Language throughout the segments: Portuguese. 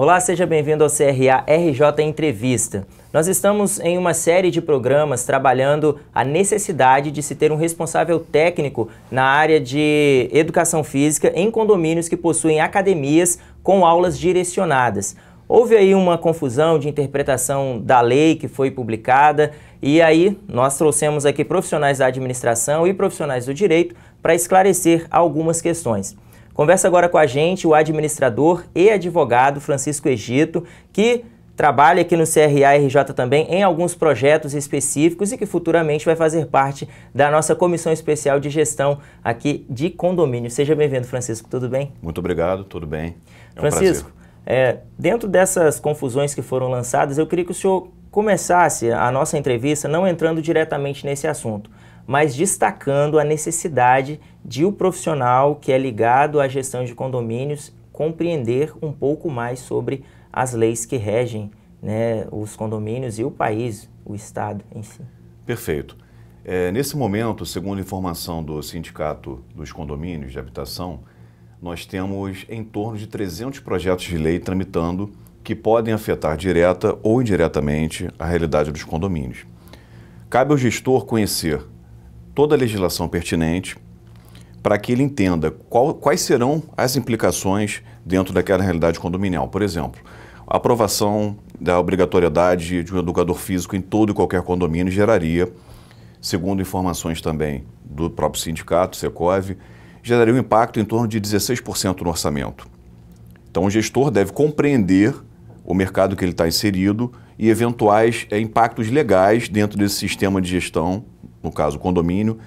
Olá, seja bem-vindo ao CRA RJ Entrevista. Nós estamos em uma série de programas trabalhando a necessidade de se ter um responsável técnico na área de educação física em condomínios que possuem academias com aulas direcionadas. Houve aí uma confusão de interpretação da lei que foi publicada e aí nós trouxemos aqui profissionais da administração e profissionais do direito para esclarecer algumas questões. Conversa agora com a gente o administrador e advogado Francisco Egito, que trabalha aqui no CRA RJ também em alguns projetos específicos e que futuramente vai fazer parte da nossa comissão especial de gestão aqui de condomínio. Seja bem-vindo, Francisco. Tudo bem? Muito obrigado, tudo bem. É um Francisco, é, dentro dessas confusões que foram lançadas, eu queria que o senhor começasse a nossa entrevista não entrando diretamente nesse assunto, mas destacando a necessidade de o profissional que é ligado à gestão de condomínios compreender um pouco mais sobre as leis que regem né, os condomínios e o país, o Estado em si. Perfeito. É, nesse momento, segundo informação do Sindicato dos Condomínios de Habitação, nós temos em torno de 300 projetos de lei tramitando que podem afetar direta ou indiretamente a realidade dos condomínios. Cabe ao gestor conhecer toda a legislação pertinente para que ele entenda qual, quais serão as implicações dentro daquela realidade condominial. Por exemplo, a aprovação da obrigatoriedade de um educador físico em todo e qualquer condomínio geraria, segundo informações também do próprio sindicato, Secov, geraria um impacto em torno de 16% no orçamento. Então, o gestor deve compreender o mercado que ele está inserido e eventuais é, impactos legais dentro desse sistema de gestão no caso o condomínio,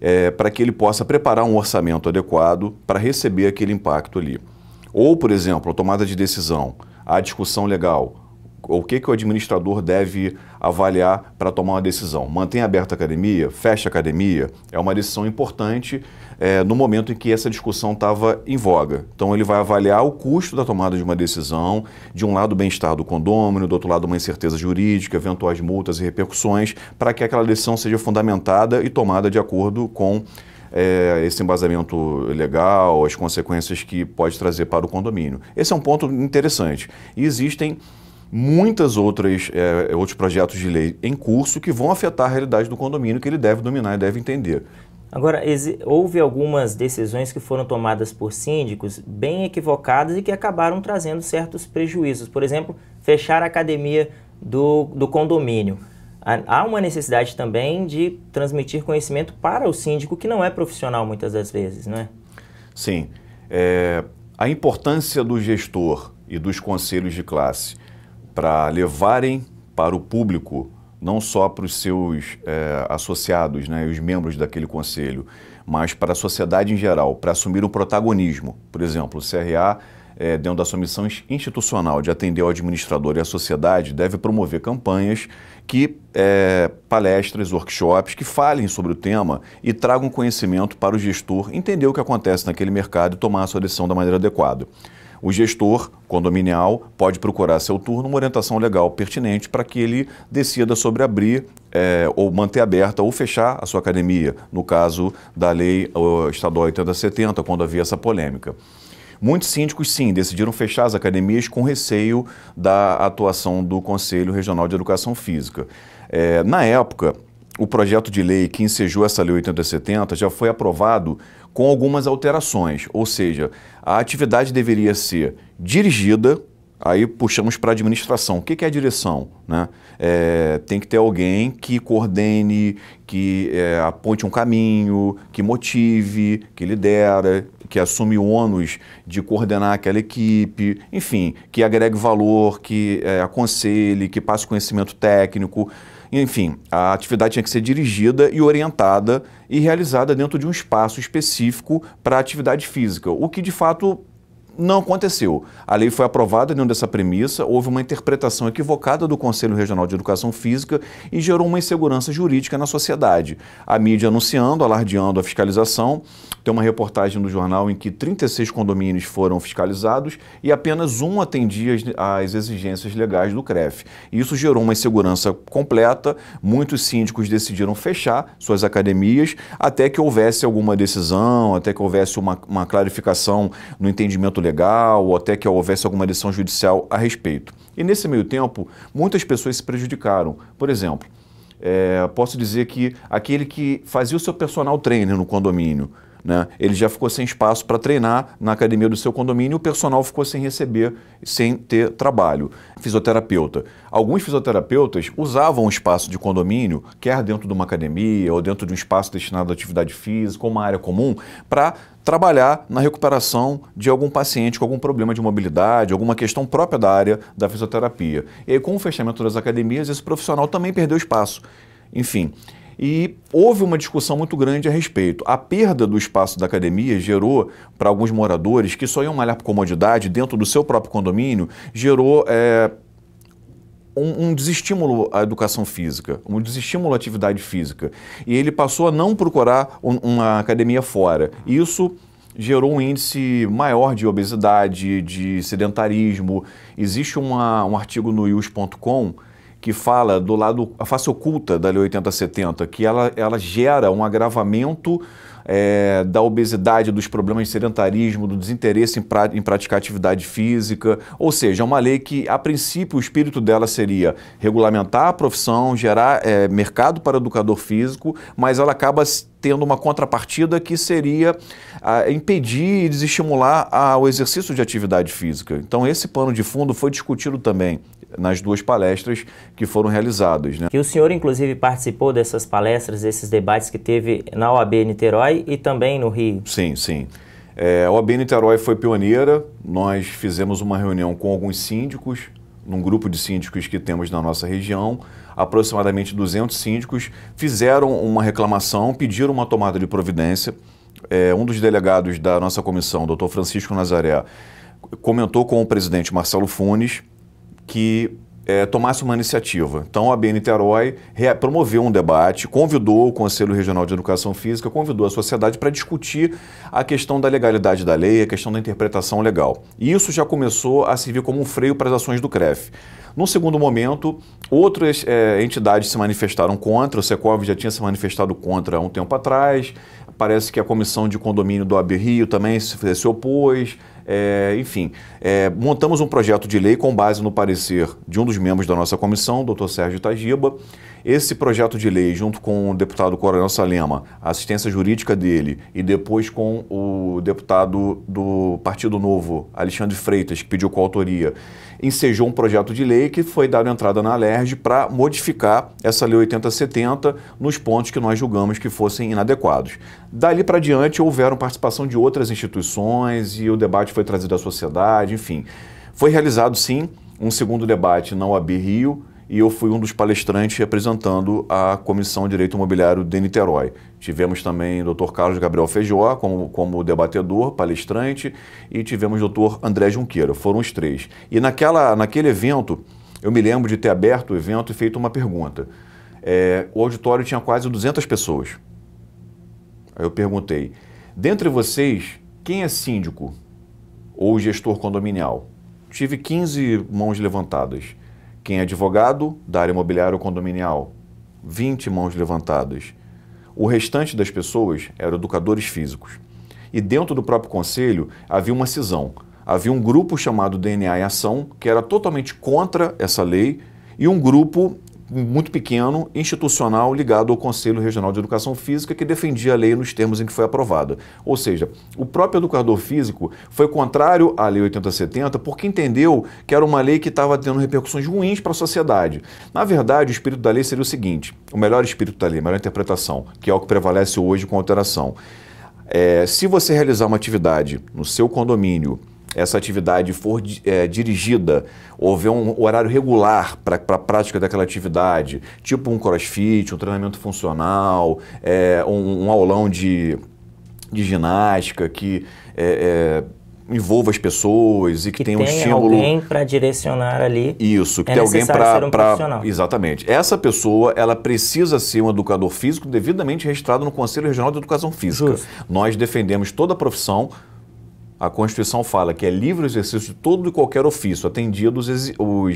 é, para que ele possa preparar um orçamento adequado para receber aquele impacto ali. Ou, por exemplo, a tomada de decisão, a discussão legal, o que, que o administrador deve avaliar para tomar uma decisão? Mantém aberta a academia? Fecha a academia? É uma decisão importante é, no momento em que essa discussão estava em voga. Então, ele vai avaliar o custo da tomada de uma decisão, de um lado o bem-estar do condômino, do outro lado uma incerteza jurídica, eventuais multas e repercussões, para que aquela decisão seja fundamentada e tomada de acordo com é, esse embasamento legal, as consequências que pode trazer para o condomínio. Esse é um ponto interessante. E existem muitas outras é, é, outros projetos de lei em curso que vão afetar a realidade do condomínio que ele deve dominar e deve entender. Agora, houve algumas decisões que foram tomadas por síndicos bem equivocadas e que acabaram trazendo certos prejuízos. Por exemplo, fechar a academia do, do condomínio. Há uma necessidade também de transmitir conhecimento para o síndico que não é profissional muitas das vezes, não é? Sim. É, a importância do gestor e dos conselhos de classe para levarem para o público, não só para os seus é, associados, né, os membros daquele conselho, mas para a sociedade em geral, para assumir o protagonismo. Por exemplo, o CRA, é, dentro da sua missão institucional de atender o administrador e a sociedade, deve promover campanhas que é, palestras, workshops que falem sobre o tema e tragam conhecimento para o gestor entender o que acontece naquele mercado e tomar a sua decisão da maneira adequada o gestor condominial pode procurar seu turno uma orientação legal pertinente para que ele decida sobre abrir é, ou manter aberta ou fechar a sua academia, no caso da lei estadual 8070, quando havia essa polêmica. Muitos síndicos, sim, decidiram fechar as academias com receio da atuação do Conselho Regional de Educação Física. É, na época, o projeto de lei que ensejou essa lei 8070 já foi aprovado com algumas alterações, ou seja, a atividade deveria ser dirigida, aí puxamos para a administração. O que, que é direção? Né? É, tem que ter alguém que coordene, que é, aponte um caminho, que motive, que lidera, que assume o ônus de coordenar aquela equipe, enfim, que agregue valor, que é, aconselhe, que passe conhecimento técnico. Enfim, a atividade tinha que ser dirigida e orientada e realizada dentro de um espaço específico para atividade física, o que de fato não aconteceu. A lei foi aprovada dentro dessa premissa, houve uma interpretação equivocada do Conselho Regional de Educação Física e gerou uma insegurança jurídica na sociedade. A mídia anunciando, alardeando a fiscalização. Tem uma reportagem no jornal em que 36 condomínios foram fiscalizados e apenas um atendia às exigências legais do CREF. Isso gerou uma insegurança completa, muitos síndicos decidiram fechar suas academias até que houvesse alguma decisão, até que houvesse uma, uma clarificação no entendimento legal legal ou até que houvesse alguma decisão judicial a respeito. E nesse meio tempo, muitas pessoas se prejudicaram. Por exemplo, é, posso dizer que aquele que fazia o seu personal trainer no condomínio né? Ele já ficou sem espaço para treinar na academia do seu condomínio, o personal ficou sem receber, sem ter trabalho. Fisioterapeuta. Alguns fisioterapeutas usavam o espaço de condomínio, quer dentro de uma academia ou dentro de um espaço destinado à atividade física, uma área comum, para trabalhar na recuperação de algum paciente com algum problema de mobilidade, alguma questão própria da área da fisioterapia. E aí, com o fechamento das academias, esse profissional também perdeu espaço. Enfim, e houve uma discussão muito grande a respeito. A perda do espaço da academia gerou, para alguns moradores que só iam malhar por comodidade dentro do seu próprio condomínio, gerou. É, um, um, desestímulo à educação física, um desestímulo à atividade física. E ele passou a não procurar um, uma academia fora. Isso gerou um índice maior de obesidade, de sedentarismo. Existe uma, um artigo no ius.com que fala do lado, a face oculta da Lei 8070, que ela, ela gera um agravamento é, da obesidade, dos problemas de sedentarismo, do desinteresse em, pra, em, praticar atividade física. Ou seja, é uma lei que, a princípio, o espírito dela seria regulamentar a profissão, gerar é, mercado para educador físico, mas ela acaba tendo uma contrapartida que seria ah, impedir e desestimular ah, o exercício de atividade física. Então, esse pano de fundo foi discutido também nas duas palestras que foram realizadas. Né? o senhor, inclusive, participou dessas palestras, desses debates que teve na OAB Niterói e também no Rio. Sim, sim. É, a OAB Niterói foi pioneira, nós fizemos uma reunião com alguns síndicos num grupo de síndicos que temos na nossa região, aproximadamente 200 síndicos fizeram uma reclamação, pediram uma tomada de providência. É, um dos delegados da nossa comissão, doutor Francisco Nazaré, comentou com o presidente Marcelo Funes que é, tomasse uma iniciativa. Então, a BN Niterói promoveu um debate, convidou o Conselho Regional de Educação Física, convidou a sociedade para discutir a questão da legalidade da lei, a questão da interpretação legal. E isso já começou a servir como um freio para as ações do CREF. No segundo momento, outras é, entidades se manifestaram contra, o Secov já tinha se manifestado contra há um tempo atrás, parece que a comissão de condomínio do AB Rio também se, se opôs, é, enfim, é, montamos um projeto de lei com base no parecer de um dos membros da nossa comissão, doutor Sérgio Tagiba, esse projeto de lei, junto com o deputado Coronel Salema, a assistência jurídica dele, e depois com o deputado do Partido Novo, Alexandre Freitas, que pediu coautoria, ensejou um projeto de lei que foi dado entrada na Alerj para modificar essa Lei 8070 nos pontos que nós julgamos que fossem inadequados. Dali para diante, houveram participação de outras instituições e o debate foi trazido à sociedade, enfim. Foi realizado, sim, um segundo debate na UAB Rio, e eu fui um dos palestrantes representando a Comissão de Direito Imobiliário de Niterói. Tivemos também o Dr. Carlos Gabriel Feijó como, como debatedor, palestrante, e tivemos o Dr. André Junqueira, foram os três. E naquela, naquele evento, eu me lembro de ter aberto o evento e feito uma pergunta. É, o auditório tinha quase 200 pessoas. Aí eu perguntei, dentre vocês, quem é síndico ou gestor condominial? Tive 15 mãos levantadas. Quem é advogado da área imobiliária ou condominial, 20 mãos levantadas. O restante das pessoas eram educadores físicos. E dentro do próprio conselho havia uma cisão. Havia um grupo chamado DNA em Ação, que era totalmente contra essa lei, e um grupo muito pequeno, institucional, ligado ao Conselho Regional de Educação Física, que defendia a lei nos termos em que foi aprovada. Ou seja, o próprio educador físico foi contrário à Lei 8070 porque entendeu que era uma lei que estava tendo repercussões ruins para a sociedade. Na verdade, o espírito da lei seria o seguinte: o melhor espírito da lei, a melhor interpretação, que é o que prevalece hoje com alteração. É, se você realizar uma atividade no seu condomínio essa atividade for é, dirigida, houver um horário regular para a prática daquela atividade, tipo um crossfit, um treinamento funcional, é, um, um, aulão de, de ginástica que é, envolva as pessoas e que, que tenha um estímulo. alguém para direcionar ali. Isso, que é tem alguém para. Um pra... exatamente. Essa pessoa, ela precisa ser um educador físico devidamente registrado no Conselho Regional de Educação Física. Justo. Nós defendemos toda a profissão a Constituição fala que é livre o exercício de todo e qualquer ofício, atendido os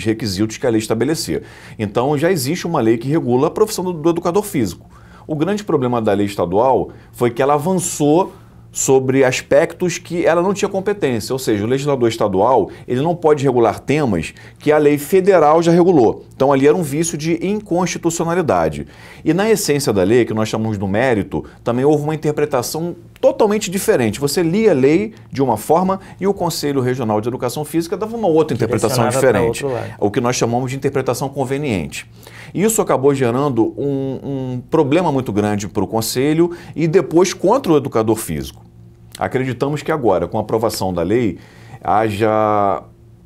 requisitos que a lei estabelecer. Então já existe uma lei que regula a profissão do, do educador físico. O grande problema da lei estadual foi que ela avançou sobre aspectos que ela não tinha competência, ou seja, o legislador estadual ele não pode regular temas que a lei federal já regulou. Então ali era um vício de inconstitucionalidade. E na essência da lei, que nós chamamos do mérito, também houve uma interpretação totalmente diferente. Você lia a lei de uma forma e o Conselho Regional de Educação Física dava uma outra interpretação diferente, o que nós chamamos de interpretação conveniente. Isso acabou gerando um, um problema muito grande para o conselho e depois contra o educador físico. Acreditamos que agora, com a aprovação da lei, haja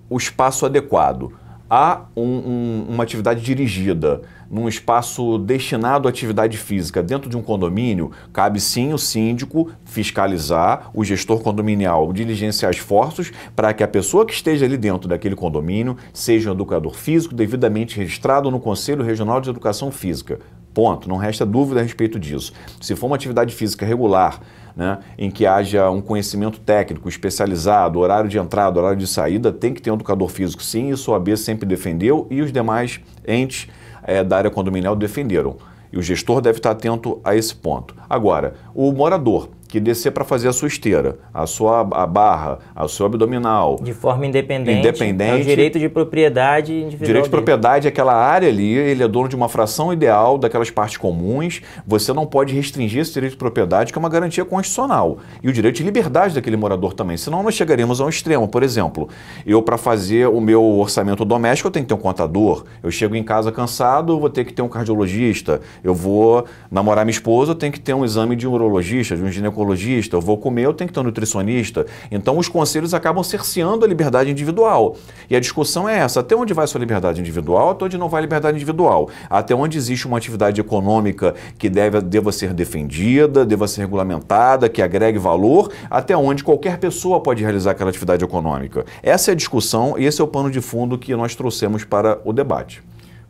o espaço adequado há um, um, uma atividade dirigida num espaço destinado à atividade física dentro de um condomínio, cabe sim o síndico fiscalizar, o gestor condominial diligenciar esforços para que a pessoa que esteja ali dentro daquele condomínio seja um educador físico devidamente registrado no Conselho Regional de Educação Física. Ponto. Não resta dúvida a respeito disso. Se for uma atividade física regular, né, em que haja um conhecimento técnico especializado, horário de entrada, horário de saída, tem que ter um educador físico, sim, isso a OAB sempre defendeu e os demais entes é, da área condominial defenderam. E o gestor deve estar atento a esse ponto. Agora, o morador que descer para fazer a sua esteira, a sua a barra, a seu abdominal. De forma independente. Independente. É o direito de propriedade individual. Direito de propriedade é aquela área ali, ele é dono de uma fração ideal daquelas partes comuns. Você não pode restringir esse direito de propriedade, que é uma garantia constitucional. E o direito de liberdade daquele morador também. Senão nós chegaremos a um extremo. Por exemplo, eu para fazer o meu orçamento doméstico, eu tenho que ter um contador. Eu chego em casa cansado, vou ter que ter um cardiologista. Eu vou namorar minha esposa, eu tenho que ter um exame de um urologista, de um ginecologista ginecologista, eu vou comer, eu tenho que ter um nutricionista. Então os conselhos acabam cerceando a liberdade individual. E a discussão é essa: até onde vai sua liberdade individual, até onde não vai liberdade individual? Até onde existe uma atividade econômica que deve, deva ser defendida, deva ser regulamentada, que agregue valor, até onde qualquer pessoa pode realizar aquela atividade econômica. Essa é a discussão e esse é o pano de fundo que nós trouxemos para o debate.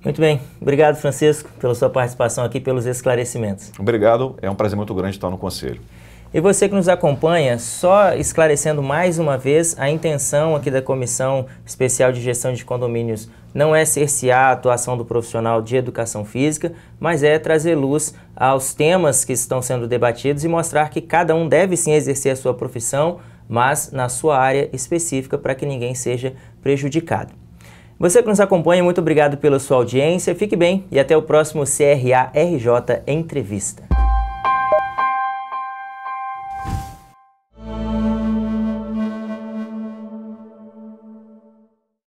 Muito bem. Obrigado, Francisco, pela sua participação aqui, pelos esclarecimentos. Obrigado. É um prazer muito grande estar no Conselho. E você que nos acompanha, só esclarecendo mais uma vez, a intenção aqui da Comissão Especial de Gestão de Condomínios não é cercear a atuação do profissional de educação física, mas é trazer luz aos temas que estão sendo debatidos e mostrar que cada um deve sim exercer a sua profissão, mas na sua área específica para que ninguém seja prejudicado. Você que nos acompanha, muito obrigado pela sua audiência, fique bem e até o próximo CRA RJ Entrevista.